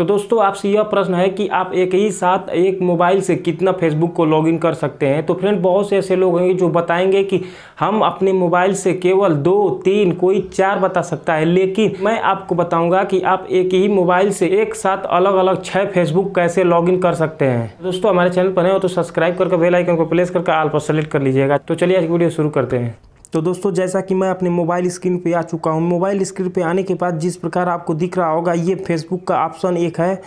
तो दोस्तों आपसे यह प्रश्न है कि आप एक ही साथ एक मोबाइल से कितना फेसबुक को लॉगिन कर सकते हैं तो फ्रेंड बहुत से ऐसे लोग होंगे जो बताएंगे कि हम अपने मोबाइल से केवल दो तीन कोई चार बता सकता है लेकिन मैं आपको बताऊंगा कि आप एक ही मोबाइल से एक साथ अलग अलग छः फेसबुक कैसे लॉगिन कर सकते हैं दोस्तों हमारे चैनल पर नए हो तो सब्सक्राइब करके बेलाइकन को प्रेस करके आल पर सेलेक्ट कर लीजिएगा तो चलिए आज वीडियो शुरू करते हैं तो दोस्तों जैसा कि मैं अपने मोबाइल स्क्रीन पे आ चुका हूँ मोबाइल स्क्रीन पे आने के बाद जिस प्रकार आपको दिख रहा होगा ये फेसबुक का ऑप्शन एक है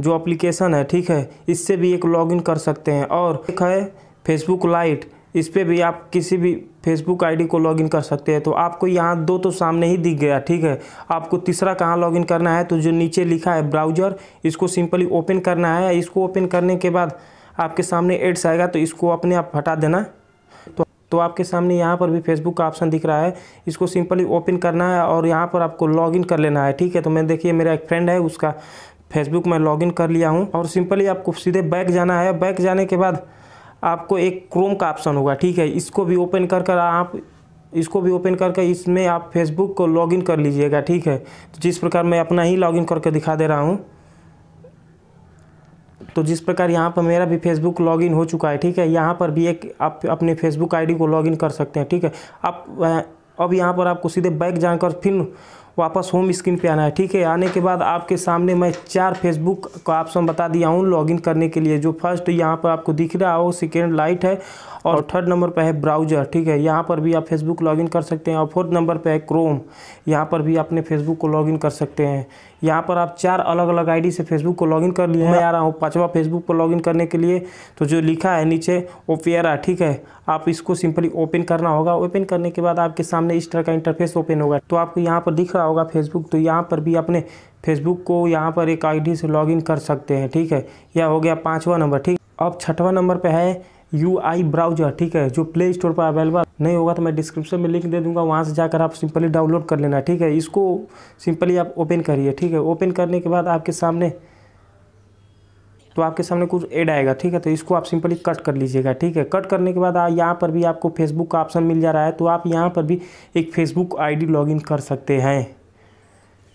जो अप्लीकेशन है ठीक है इससे भी एक लॉगिन कर सकते हैं और एक है फेसबुक लाइट इस पर भी आप किसी भी फेसबुक आईडी को लॉगिन कर सकते हैं तो आपको यहाँ दो तो सामने ही दिख गया ठीक है आपको तीसरा कहाँ लॉगिन करना है तो जो नीचे लिखा है ब्राउजर इसको सिंपली ओपन करना है इसको ओपन करने के बाद आपके सामने एड्स आएगा तो इसको अपने आप हटा देना तो आपके सामने यहाँ पर भी फेसबुक का ऑप्शन दिख रहा है इसको सिंपली ओपन करना है और यहाँ पर आपको लॉगिन कर लेना है ठीक है तो मैं देखिए मेरा एक फ्रेंड है उसका फेसबुक में लॉगिन कर लिया हूँ और सिंपली आपको सीधे बैक जाना है बैक जाने के बाद आपको एक क्रोम का ऑप्शन होगा ठीक है इसको भी ओपन कर कर आप इसको भी ओपन करके इसमें आप फेसबुक को लॉगिन कर लीजिएगा ठीक है तो जिस प्रकार मैं अपना ही लॉगिन करके दिखा दे रहा हूँ तो जिस प्रकार यहाँ पर मेरा भी फेसबुक लॉगिन हो चुका है ठीक है यहाँ पर भी एक आप अपने फेसबुक आईडी को लॉगिन कर सकते हैं ठीक है आप अब यहाँ पर आपको सीधे बैक जाकर फिर वापस होम स्क्रीन पे आना है ठीक है आने के बाद आपके सामने मैं चार फेसबुक का ऑप्शन बता दिया हूँ लॉगिन करने के लिए जो फर्स्ट यहाँ पर आपको दिख रहा हो सेकेंड लाइट है और थर्ड नंबर पर है ब्राउजर ठीक है यहाँ पर भी आप फेसबुक लॉगिन कर सकते हैं और फोर्थ नंबर पर है क्रोम यहाँ पर भी अपने फेसबुक को लॉगिन कर सकते हैं यहाँ पर आप चार अलग अलग आईडी से फेसबुक को लॉगिन कर लिए मैं आ रहा हूँ पाँचवा फेसबुक पर लॉगिन करने के लिए तो जो लिखा है नीचे ओपेरा ठीक है आप इसको सिंपली ओपन करना होगा ओपन करने के बाद आपके सामने इस तरह का इंटरफेस ओपन होगा तो आपको यहाँ पर दिख रहा होगा फेसबुक तो यहाँ पर भी अपने फेसबुक को यहाँ पर एक आईडी से लॉगिन कर सकते हैं ठीक है यह हो गया पाँचवा नंबर ठीक अब छठवा नंबर पर है यू आई ब्राउजर ठीक है जो प्ले स्टोर पर अवेलेबल नहीं होगा तो मैं डिस्क्रिप्शन में लिंक दे दूंगा वहाँ से जाकर आप सिंपली डाउनलोड कर लेना ठीक है इसको सिंपली आप ओपन करिए ठीक है ओपन करने के बाद आपके सामने तो आपके सामने कुछ एड आएगा ठीक है तो इसको आप सिंपली कट कर लीजिएगा ठीक है कट करने के बाद यहाँ पर भी आपको फेसबुक का ऑप्शन मिल जा रहा है तो आप यहाँ पर भी एक फेसबुक आईडी लॉगिन कर सकते हैं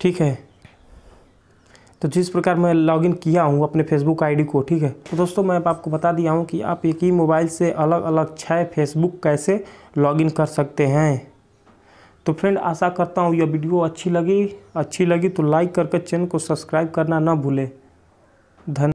ठीक है तो जिस प्रकार मैं लॉगिन किया हूँ अपने फेसबुक आईडी को ठीक है तो दोस्तों मैं आपको बता दिया हूँ कि आप एक ही मोबाइल से अलग अलग छः फेसबुक कैसे लॉगिन कर सकते हैं तो फ्रेंड आशा करता हूँ यह वीडियो अच्छी लगी अच्छी लगी तो लाइक करके चैनल को सब्सक्राइब करना ना भूलें धन